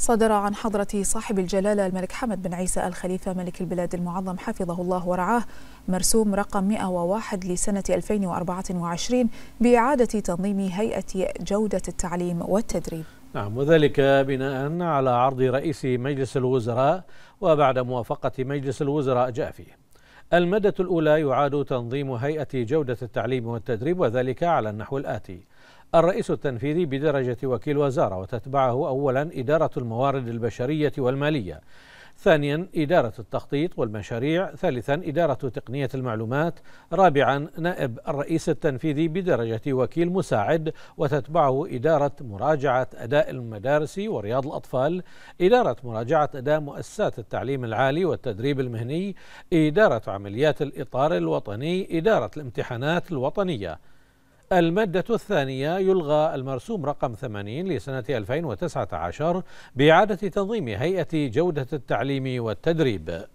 صدر عن حضرة صاحب الجلالة الملك حمد بن عيسى الخليفة ملك البلاد المعظم حفظه الله ورعاه مرسوم رقم 101 لسنة 2024 بإعادة تنظيم هيئة جودة التعليم والتدريب نعم وذلك بناء على عرض رئيس مجلس الوزراء وبعد موافقة مجلس الوزراء جاء فيه المادة الأولى يعاد تنظيم هيئة جودة التعليم والتدريب وذلك على النحو الآتي الرئيس التنفيذي بدرجة وكيل وزارة وتتبعه أولا إدارة الموارد البشرية والمالية ثانيا إدارة التخطيط والمشاريع ثالثا إدارة تقنية المعلومات رابعا نائب الرئيس التنفيذي بدرجة وكيل مساعد وتتبعه إدارة مراجعة أداء المدارس ورياض الأطفال إدارة مراجعة أداء مؤسسات التعليم العالي والتدريب المهني إدارة عمليات الإطار الوطني إدارة الامتحانات الوطنية المادة الثانية يلغى المرسوم رقم 80 لسنة 2019 بإعادة تنظيم هيئة جودة التعليم والتدريب